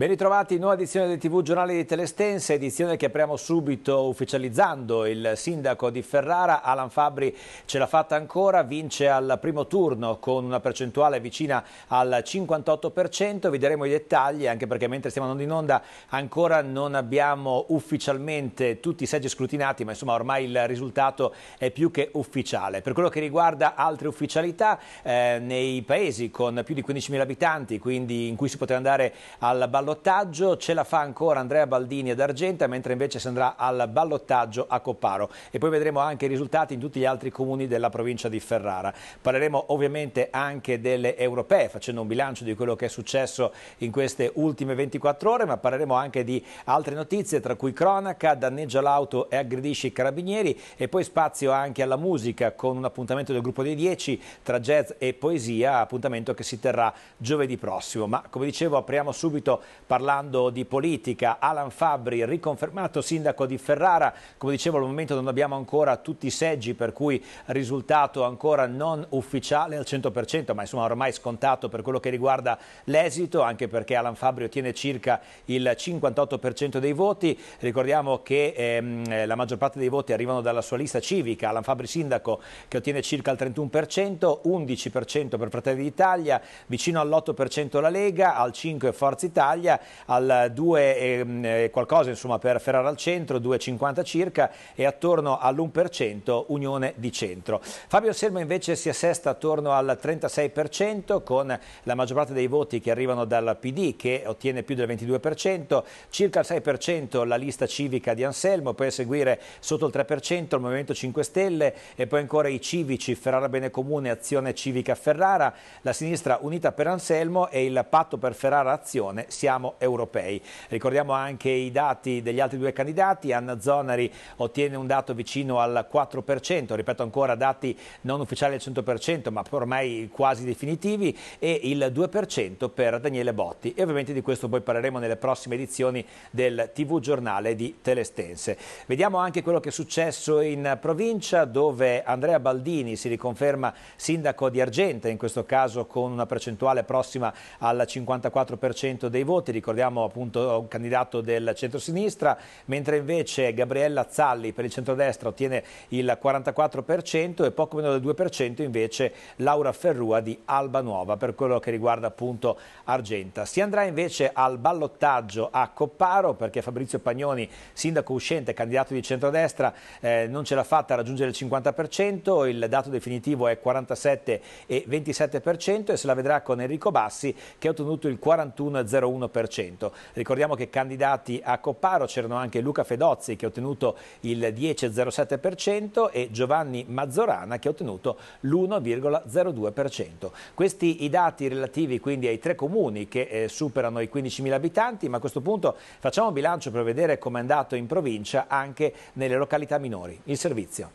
Ben ritrovati in nuova edizione del TV Giornale di Telestense, edizione che apriamo subito ufficializzando il sindaco di Ferrara, Alan Fabri ce l'ha fatta ancora, vince al primo turno con una percentuale vicina al 58%, vi daremo i dettagli anche perché mentre stiamo andando in onda ancora non abbiamo ufficialmente tutti i seggi scrutinati ma insomma ormai il risultato è più che ufficiale. Per quello che riguarda altre ufficialità eh, nei paesi con più di 15.000 abitanti quindi in cui si potrà andare al ballo ballottaggio ce la fa ancora Andrea Baldini ad Argenta, mentre invece si andrà al ballottaggio a Copparo. E poi vedremo anche i risultati in tutti gli altri comuni della provincia di Ferrara. Parleremo ovviamente anche delle europee, facendo un bilancio di quello che è successo in queste ultime 24 ore, ma parleremo anche di altre notizie, tra cui cronaca, danneggia l'auto e aggredisce i carabinieri e poi spazio anche alla musica con un appuntamento del gruppo dei 10 tra jazz e poesia, appuntamento che si terrà giovedì prossimo. Ma come dicevo apriamo subito parlando di politica. Alan Fabri, riconfermato sindaco di Ferrara, come dicevo al momento non abbiamo ancora tutti i seggi per cui risultato ancora non ufficiale al 100%, ma insomma ormai scontato per quello che riguarda l'esito, anche perché Alan Fabri ottiene circa il 58% dei voti. Ricordiamo che ehm, la maggior parte dei voti arrivano dalla sua lista civica, Alan Fabri sindaco che ottiene circa il 31%, 11% per Fratelli d'Italia, vicino all'8% la Lega, al 5% Forza Italia al 2 mm, e, qualcosa insomma, per Ferrara al centro, 2,50 circa e attorno all'1% Unione di Centro. Fabio Selma invece si assesta attorno al 36% con la maggior parte dei voti che arrivano dal PD che ottiene più del 22%, circa il 6% la lista civica di Anselmo, poi a seguire sotto il 3% il Movimento 5 Stelle e poi ancora i civici Ferrara Bene Comune, Azione Civica Ferrara, la sinistra unita per Anselmo e il patto per Ferrara Azione, siamo europei. Ricordiamo anche i dati degli altri due candidati, Anna Zonari ottiene un dato vicino al 4%, ripeto ancora dati non ufficiali al 100% ma ormai quasi definitivi e il 2% per Daniele Botti e ovviamente di questo poi parleremo nelle prossime edizioni del TV giornale di Telestense. Vediamo anche quello che è successo in provincia dove Andrea Baldini si riconferma sindaco di Argente, in questo caso con una percentuale prossima al 54% dei voti, Giovanotti, ricordiamo appunto un candidato del centro-sinistra, mentre invece Gabriella Zalli per il centrodestra ottiene il 44% e poco meno del 2% invece Laura Ferrua di Alba Nuova per quello che riguarda appunto Argenta. Si andrà invece al ballottaggio a Copparo perché Fabrizio Pagnoni, sindaco uscente, candidato di centrodestra, eh, non ce l'ha fatta a raggiungere il 50%, il dato definitivo è 47,27% e se la vedrà con Enrico Bassi che ha ottenuto il 41,01%. 4%. Ricordiamo che candidati a Copparo c'erano anche Luca Fedozzi che ha ottenuto il 10,07% e Giovanni Mazzorana che ha ottenuto l'1,02%. Questi i dati relativi quindi ai tre comuni che eh, superano i 15.000 abitanti, ma a questo punto facciamo un bilancio per vedere come è andato in provincia anche nelle località minori. Il servizio.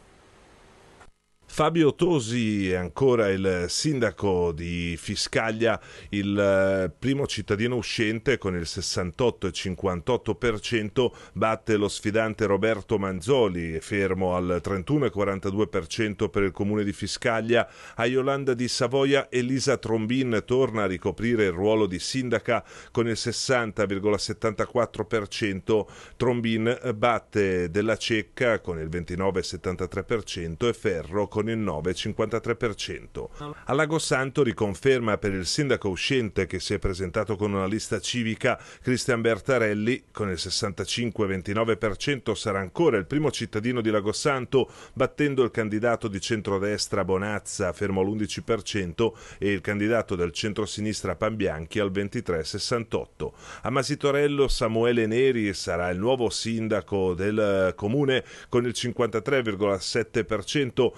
Fabio Tosi è ancora il sindaco di Fiscaglia, il eh, primo cittadino uscente con il 68,58%, batte lo sfidante Roberto Manzoli, fermo al 31,42% per il comune di Fiscaglia. A Yolanda di Savoia Elisa Trombin torna a ricoprire il ruolo di sindaca con il 60,74%, Trombin batte della Cecca con il 29,73% e Ferro con con il 9,53%. A Lago Santo riconferma per il sindaco uscente che si è presentato con una lista civica Cristian Bertarelli, con il 65,29% sarà ancora il primo cittadino di Lago Santo battendo il candidato di centrodestra Bonazza, fermo all'11%, e il candidato del centrosinistra Pambianchi al 23,68%. A Masitorello Samuele Neri sarà il nuovo sindaco del comune con il 53,7%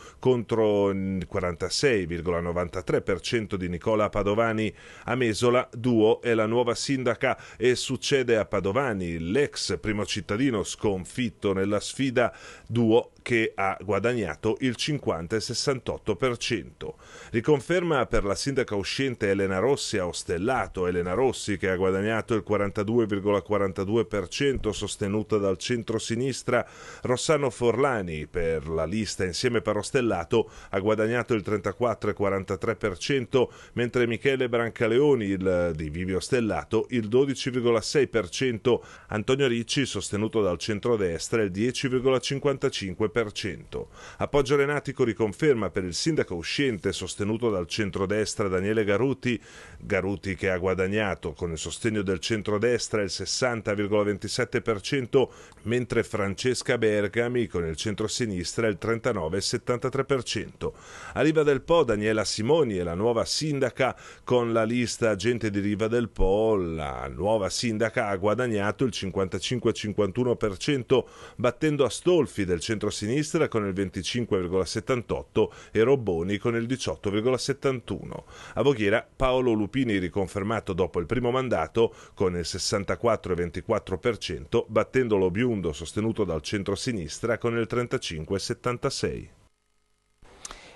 contro il 46,93% di Nicola Padovani a Mesola, Duo è la nuova sindaca e succede a Padovani, l'ex primo cittadino sconfitto nella sfida Duo che ha guadagnato il 50 50,68%. Riconferma per la sindaca uscente Elena Rossi a Ostellato, Elena Rossi che ha guadagnato il 42,42% sostenuta dal centro-sinistra Rossano Forlani per la lista insieme per Ostellato ha guadagnato il 34,43% mentre Michele Brancaleoni il, di Vivio Stellato il 12,6%, Antonio Ricci sostenuto dal centro-destra il 10,55% 40%. Appoggio Renatico riconferma per il sindaco uscente sostenuto dal centrodestra Daniele Garuti, Garuti che ha guadagnato con il sostegno del centrodestra il 60,27%, mentre Francesca Bergami con il centrosinistra il 39,73%. A Riva del Po Daniela Simoni è la nuova sindaca con la lista Gente di Riva del Po, la nuova sindaca ha guadagnato il 55,51% battendo Astolfi del centrosinistra sinistra con il 25,78 e Robboni con il 18,71. A Voghera Paolo Lupini riconfermato dopo il primo mandato con il 64,24%, battendo lo Biundo sostenuto dal centro-sinistra con il 35,76.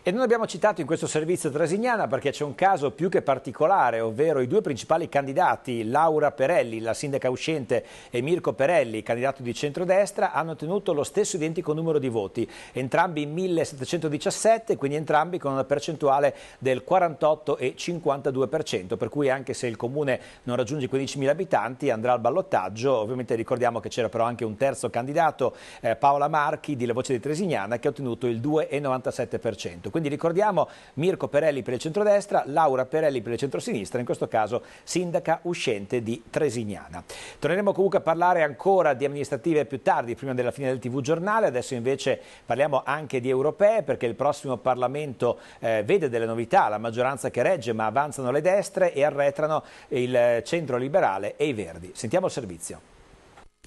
E non abbiamo citato in questo servizio Trasignana perché c'è un caso più che particolare, ovvero i due principali candidati, Laura Perelli, la sindaca uscente, e Mirko Perelli, candidato di centrodestra, hanno ottenuto lo stesso identico numero di voti, entrambi 1717, quindi entrambi con una percentuale del 48,52%, per cui anche se il comune non raggiunge i 15.000 abitanti andrà al ballottaggio, ovviamente ricordiamo che c'era però anche un terzo candidato, eh, Paola Marchi, di La Voce di Tresignana, che ha ottenuto il 2,97%. Quindi ricordiamo Mirko Perelli per il centrodestra, Laura Perelli per il centrosinistra, in questo caso sindaca uscente di Tresignana. Torneremo comunque a parlare ancora di amministrative più tardi, prima della fine del TV giornale, adesso invece parliamo anche di europee perché il prossimo Parlamento eh, vede delle novità, la maggioranza che regge ma avanzano le destre e arretrano il eh, centro liberale e i verdi. Sentiamo il servizio.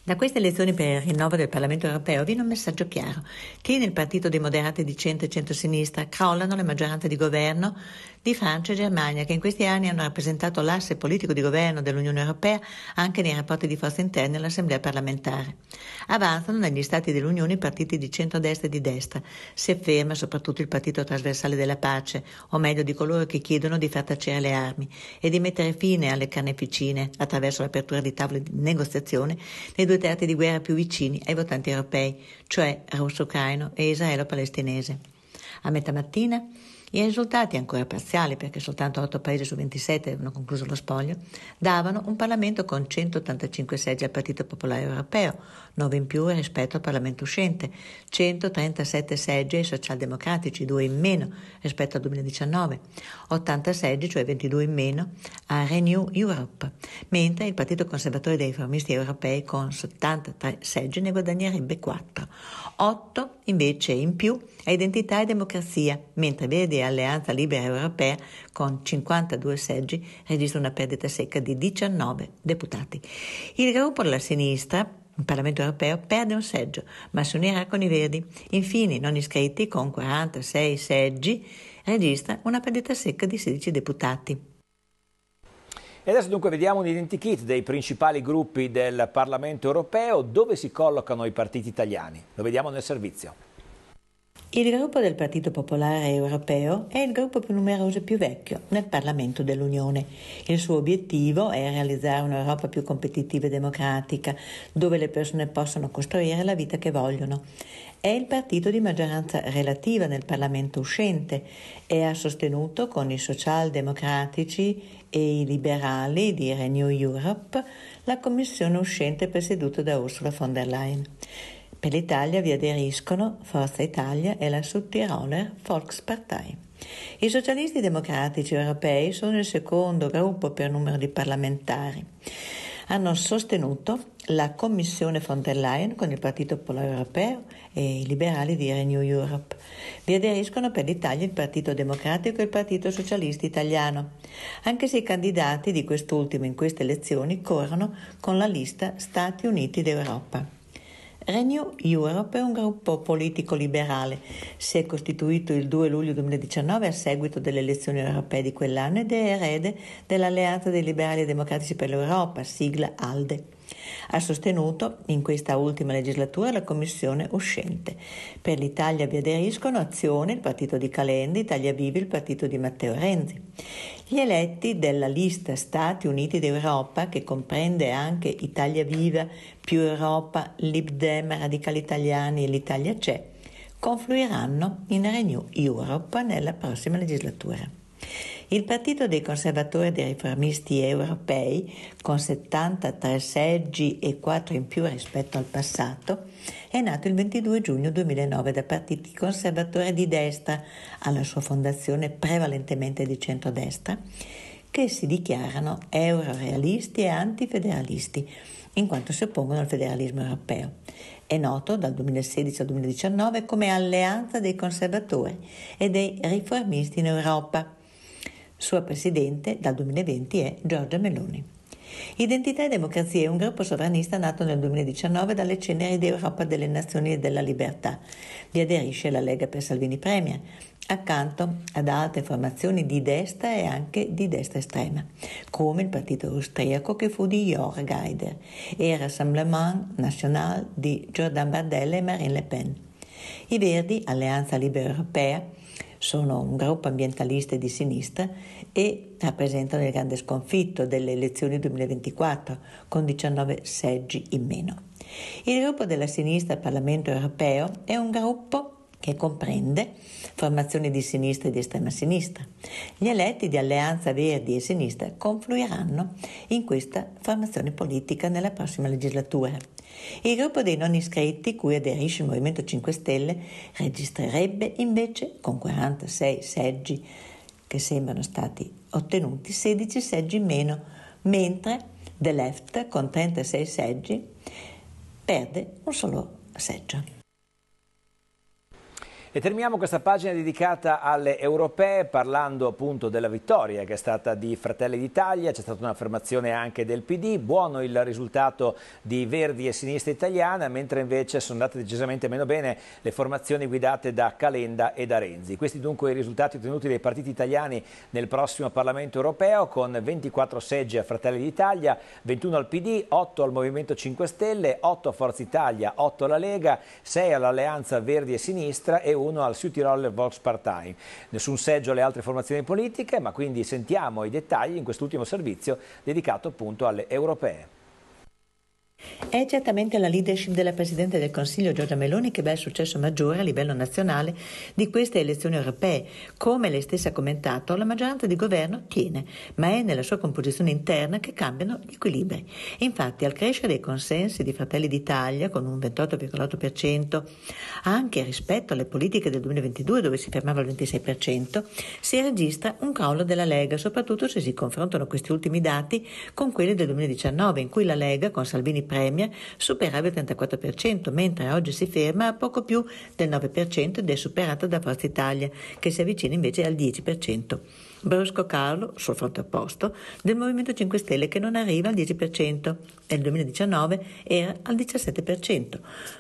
Da queste elezioni per il rinnovo del Parlamento europeo viene un messaggio chiaro che nel partito dei moderati di centro e centrosinistra crollano le maggioranze di governo di Francia e Germania che in questi anni hanno rappresentato l'asse politico di governo dell'Unione europea anche nei rapporti di forza interna all'Assemblea parlamentare. Avanzano negli stati dell'Unione i partiti di centrodestra e di destra. Si afferma soprattutto il partito trasversale della pace, o meglio di coloro che chiedono di far tacere le armi e di mettere fine alle carneficine attraverso l'apertura di tavole di negoziazione nei due due terzi di guerra più vicini ai votanti europei, cioè russo-ucraino e israelo-palestinese. A metà mattina i risultati ancora parziali, perché soltanto 8 paesi su 27 avevano concluso lo spoglio, davano un Parlamento con 185 seggi al Partito Popolare Europeo, 9 in più rispetto al Parlamento uscente, 137 seggi ai socialdemocratici, 2 in meno rispetto al 2019, 80 seggi, cioè 22 in meno, a Renew Europe, mentre il Partito Conservatore dei Riformisti Europei con 73 seggi ne guadagnerebbe 4, 8 invece in più a Identità e Democrazia, mentre Verdi Alleanza Libera Europea, con 52 seggi, registra una perdita secca di 19 deputati. Il gruppo della sinistra il Parlamento europeo perde un seggio, ma si unirà con i Verdi. Infine, i non iscritti, con 46 seggi, registra una perdita secca di 16 deputati. E adesso dunque vediamo un identikit dei principali gruppi del Parlamento europeo dove si collocano i partiti italiani. Lo vediamo nel servizio. Il gruppo del Partito Popolare Europeo è il gruppo più numeroso e più vecchio nel Parlamento dell'Unione. Il suo obiettivo è realizzare un'Europa più competitiva e democratica, dove le persone possono costruire la vita che vogliono. È il partito di maggioranza relativa nel Parlamento uscente e ha sostenuto con i socialdemocratici e i liberali di Renew Europe la commissione uscente presieduta da Ursula von der Leyen. Per l'Italia vi aderiscono Forza Italia e la Sudtiroler Volkspartei. I socialisti democratici europei sono il secondo gruppo per numero di parlamentari. Hanno sostenuto la Commissione von der Leyen con il Partito Popolare Europeo e i liberali di Renew Europe. Vi aderiscono per l'Italia il Partito Democratico e il Partito Socialista Italiano, anche se i candidati di quest'ultimo in queste elezioni corrono con la lista Stati Uniti d'Europa. Renew Europe è un gruppo politico liberale. Si è costituito il 2 luglio 2019 a seguito delle elezioni europee di quell'anno ed è erede dell'Alleanza dei Liberali e Democratici per l'Europa, sigla ALDE. Ha sostenuto in questa ultima legislatura la commissione uscente. Per l'Italia vi aderiscono Azione, il partito di Calendi, Italia Vivi, il partito di Matteo Renzi. Gli eletti della lista Stati Uniti d'Europa, che comprende anche Italia Viva, più Europa, Lib Dem, Radicali Italiani e l'Italia C'è, confluiranno in Renew Europe nella prossima legislatura. Il partito dei conservatori e dei riformisti europei, con 73 seggi e 4 in più rispetto al passato, è nato il 22 giugno 2009 da partiti conservatori di destra, alla sua fondazione prevalentemente di centrodestra, che si dichiarano eurorealisti e antifederalisti, in quanto si oppongono al federalismo europeo. È noto dal 2016 al 2019 come Alleanza dei conservatori e dei riformisti in Europa sua presidente dal 2020 è Giorgia Meloni. Identità e Democrazia è un gruppo sovranista nato nel 2019 dalle ceneri di Europa delle Nazioni e della Libertà. Vi aderisce la Lega per Salvini Premier, accanto ad altre formazioni di destra e anche di destra estrema, come il partito austriaco che fu di Jörg Haider e il Rassemblement National di Jordan Bardella e Marine Le Pen. I Verdi, Alleanza Libera Europea, sono un gruppo ambientalista di sinistra e rappresentano il grande sconfitto delle elezioni 2024 con 19 seggi in meno. Il gruppo della sinistra al Parlamento europeo è un gruppo che comprende formazioni di sinistra e di estrema sinistra. Gli eletti di Alleanza Verdi e Sinistra confluiranno in questa formazione politica nella prossima legislatura. Il gruppo dei non iscritti, cui aderisce il Movimento 5 Stelle, registrerebbe invece, con 46 seggi che sembrano stati ottenuti, 16 seggi in meno, mentre The Left, con 36 seggi, perde un solo seggio. E terminiamo questa pagina dedicata alle europee parlando appunto della vittoria che è stata di Fratelli d'Italia, c'è stata un'affermazione anche del PD, buono il risultato di Verdi e Sinistra Italiana, mentre invece sono andate decisamente meno bene le formazioni guidate da Calenda e da Renzi. Questi dunque i risultati ottenuti dai partiti italiani nel prossimo Parlamento europeo con 24 seggi a Fratelli d'Italia, 21 al PD, 8 al Movimento 5 Stelle, 8 a Forza Italia, 8 alla Lega, 6 all'Alleanza Verdi e Sinistra e 1 1 al Südtiroler Volkspartei. Nessun seggio alle altre formazioni politiche, ma quindi sentiamo i dettagli in quest'ultimo servizio dedicato appunto alle europee. È certamente la leadership della Presidente del Consiglio Giorgia Meloni che va il successo maggiore a livello nazionale di queste elezioni europee. Come lei stessa ha commentato, la maggioranza di governo tiene, ma è nella sua composizione interna che cambiano gli equilibri. Infatti, al crescere dei consensi di Fratelli d'Italia con un 28,8%, anche rispetto alle politiche del 2022 dove si fermava il 26%, si registra un crollo della Lega, soprattutto se si confrontano questi ultimi dati con quelli del 2019 in cui la Lega con Salvini premia superava il 34%, mentre oggi si ferma a poco più del 9% ed è superata da Forza Italia, che si avvicina invece al 10%. Brusco Carlo, sul fronte opposto, del Movimento 5 Stelle che non arriva al 10% nel 2019 era al 17%,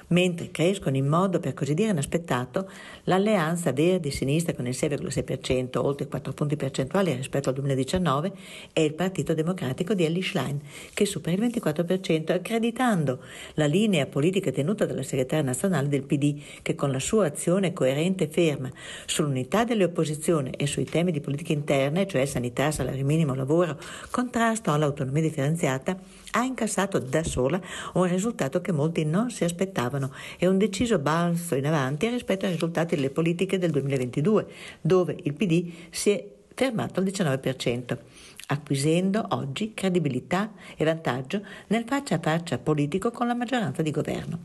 mentre crescono in modo per così dire inaspettato l'alleanza Verdi-Sinistra con il 6,6%, oltre 4 punti percentuali rispetto al 2019, e il Partito Democratico di Ellie Schlein, che supera il 24%, accreditando la linea politica tenuta dalla segretaria nazionale del PD, che con la sua azione coerente e ferma sull'unità delle opposizioni e sui temi di politica interna, cioè sanità, salario minimo, lavoro, contrasto all'autonomia differenziata, ha incassato da sola un risultato che molti non si aspettavano e un deciso balzo in avanti rispetto ai risultati delle politiche del 2022, dove il PD si è fermato al 19% acquisendo oggi credibilità e vantaggio nel faccia a faccia politico con la maggioranza di governo.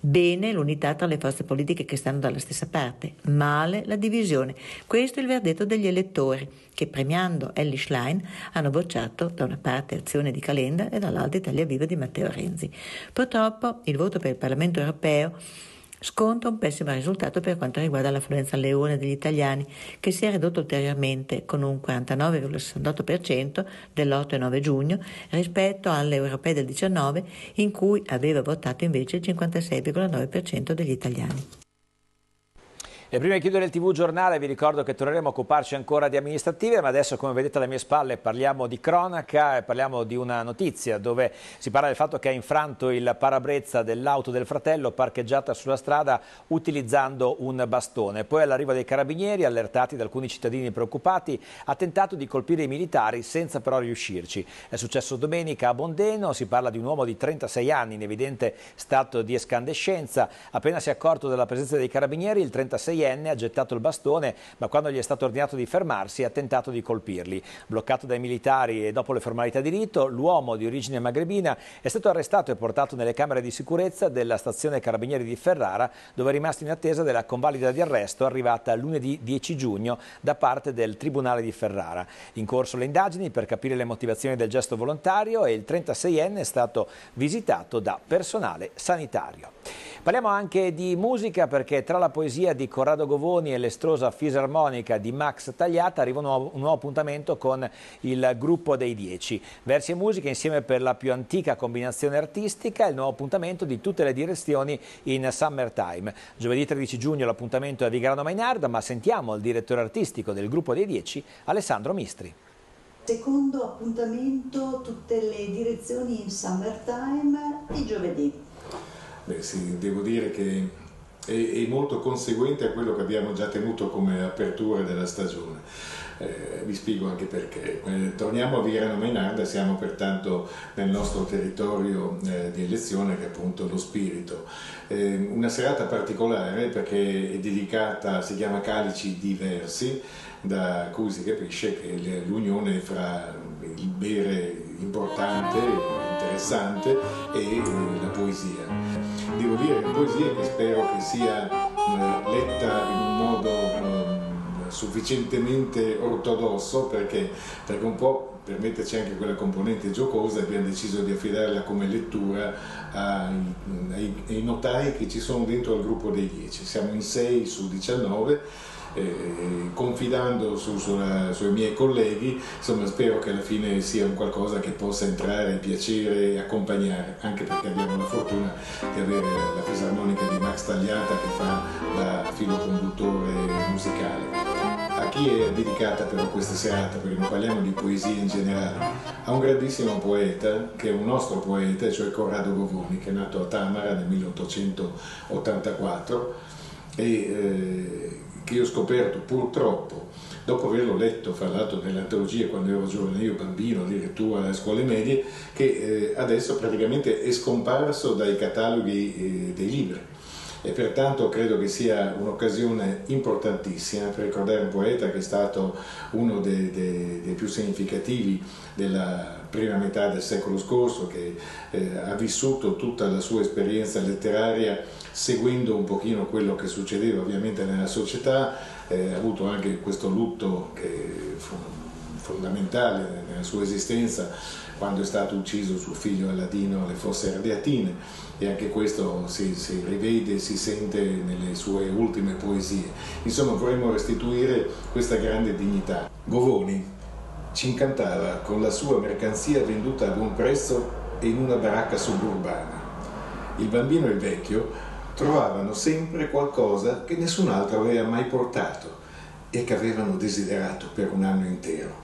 Bene l'unità tra le forze politiche che stanno dalla stessa parte, male la divisione. Questo è il verdetto degli elettori che premiando Ellie Schlein hanno bocciato da una parte azione di Calenda e dall'altra Italia Viva di Matteo Renzi. Purtroppo il voto per il Parlamento europeo sconta un pessimo risultato per quanto riguarda l'affluenza alle urne degli italiani, che si è ridotta ulteriormente con un 49,68% dell'8 e 9 giugno rispetto alle europee del 19, in cui aveva votato invece il 56,9% degli italiani. E prima di chiudere il TV giornale vi ricordo che torneremo a occuparci ancora di amministrative, ma adesso come vedete alle mie spalle parliamo di cronaca e parliamo di una notizia dove si parla del fatto che ha infranto il parabrezza dell'auto del fratello parcheggiata sulla strada utilizzando un bastone. Poi all'arrivo dei carabinieri, allertati da alcuni cittadini preoccupati, ha tentato di colpire i militari senza però riuscirci. È successo domenica a Bondeno, si parla di un uomo di 36 anni in evidente stato di escandescenza. Appena si è accorto della presenza dei carabinieri, il 36 anni minorenne ha gettato il bastone, ma quando gli è stato ordinato di fermarsi ha tentato di colpirli. Bloccato dai militari e dopo le formalità di rito, l'uomo di origine magrebina è stato arrestato e portato nelle camere di sicurezza della stazione Carabinieri di Ferrara, dove è rimasto in attesa della convalida di arresto arrivata lunedì 10 giugno da parte del Tribunale di Ferrara. In corso le indagini per capire le motivazioni del gesto volontario e il 36enne è stato visitato da personale sanitario. Parliamo anche di musica perché tra la poesia di Corrado Govoni e l'estrosa fisarmonica di Max Tagliata arriva un nuovo, un nuovo appuntamento con il gruppo dei dieci. Versi e musica insieme per la più antica combinazione artistica e il nuovo appuntamento di tutte le direzioni in summertime. Giovedì 13 giugno l'appuntamento è a Vigrano Mainarda ma sentiamo il direttore artistico del gruppo dei dieci Alessandro Mistri. Secondo appuntamento tutte le direzioni in summertime di giovedì. Beh, sì, devo dire che è, è, molto conseguente a quello che abbiamo già tenuto come apertura della stagione. Eh, vi spiego anche perché. Eh, torniamo a Virano Mainarda, siamo pertanto nel nostro territorio eh, di elezione che è appunto lo spirito. Eh, una serata particolare perché è dedicata, si chiama Calici Diversi, da cui si capisce che l'unione fra il bere importante interessante e eh, la poesia. Devo dire che poesia che spero che sia eh, letta in un modo mm, sufficientemente ortodosso perché, perché un po' per metterci anche quella componente giocosa abbiamo deciso di affidarla come lettura ai, ai, ai notai che ci sono dentro al gruppo dei 10. Siamo in 6 su 19 eh, confidando su, sulla, eh, sui miei colleghi, insomma spero che alla fine sia un qualcosa che possa entrare, piacere e accompagnare, anche perché abbiamo la fortuna di avere la fisarmonica di Max Tagliata che fa da filo conduttore musicale. A chi è dedicata però questa serata, perché non parliamo di poesia in generale, a un grandissimo poeta, che è un nostro poeta, cioè Corrado Govoni, che è nato a Tamara nel 1884 e eh, che io ho scoperto purtroppo dopo averlo letto, fra l'altro nell'antologia quando ero giovane, io bambino addirittura alle scuole medie, che eh, adesso praticamente è scomparso dai cataloghi eh, dei libri. E pertanto credo che sia un'occasione importantissima per ricordare un poeta che è stato uno dei, dei, dei più significativi della prima metà del secolo scorso, che eh, ha vissuto tutta la sua esperienza letteraria seguendo un pochino quello che succedeva ovviamente nella società, eh, ha avuto anche questo lutto che fu fondamentale nella sua esistenza quando è stato ucciso suo figlio Aladino alle fosse ardeatine e anche questo si, si rivede, si sente nelle sue ultime poesie. Insomma vorremmo restituire questa grande dignità. Govoni ci incantava con la sua mercanzia venduta a buon prezzo e in una baracca suburbana. Il bambino e il vecchio trovavano sempre qualcosa che nessun altro aveva mai portato e che avevano desiderato per un anno intero.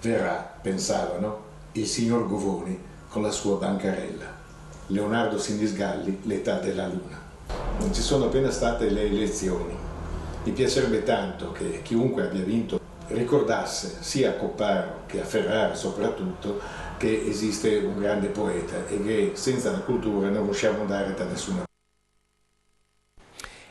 Verrà, pensavano, il signor Govoni con la sua bancarella. Leonardo Sinisgalli, L'età della luna. Non Ci sono appena state le elezioni. Mi piacerebbe tanto che chiunque abbia vinto ricordasse, sia a Copparo che a Ferrara soprattutto, che esiste un grande poeta e che senza la cultura non riusciamo a andare da nessuna parte.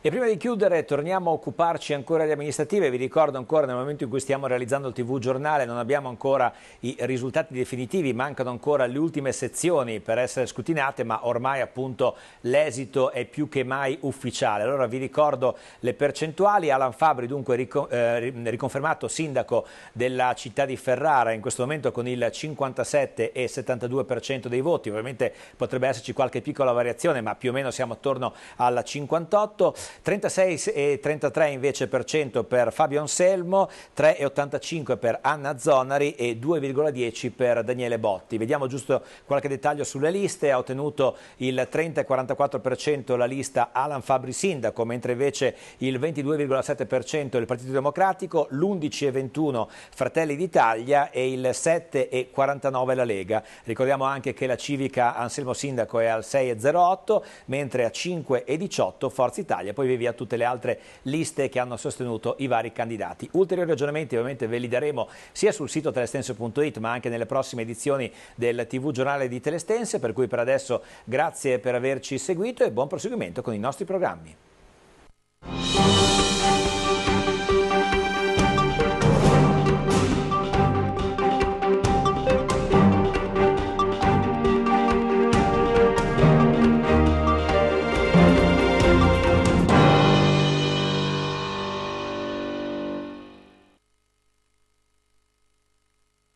E prima di chiudere torniamo a occuparci ancora di amministrative, vi ricordo ancora nel momento in cui stiamo realizzando il TV giornale non abbiamo ancora i risultati definitivi, mancano ancora le ultime sezioni per essere scrutinate ma ormai appunto l'esito è più che mai ufficiale. Allora vi ricordo le percentuali, Alan Fabri dunque eh, riconfermato sindaco della città di Ferrara in questo momento con il 57,72% dei voti, ovviamente potrebbe esserci qualche piccola variazione ma più o meno siamo attorno al 58%. 36,33 invece per cento per Fabio Anselmo, 3,85 per Anna Zonari e 2,10 per Daniele Botti. Vediamo giusto qualche dettaglio sulle liste, ha ottenuto il 30,44% la lista Alan Fabri Sindaco, mentre invece il 22,7% il Partito Democratico, l'11,21 Fratelli d'Italia e il 7,49 la Lega. Ricordiamo anche che la civica Anselmo Sindaco è al 6,08, mentre a 5,18 Forza Italia poi poi via tutte le altre liste che hanno sostenuto i vari candidati. Ulteriori ragionamenti ovviamente ve li daremo sia sul sito telestense.it ma anche nelle prossime edizioni del TV Giornale di Telestense, per cui per adesso grazie per averci seguito e buon proseguimento con i nostri programmi.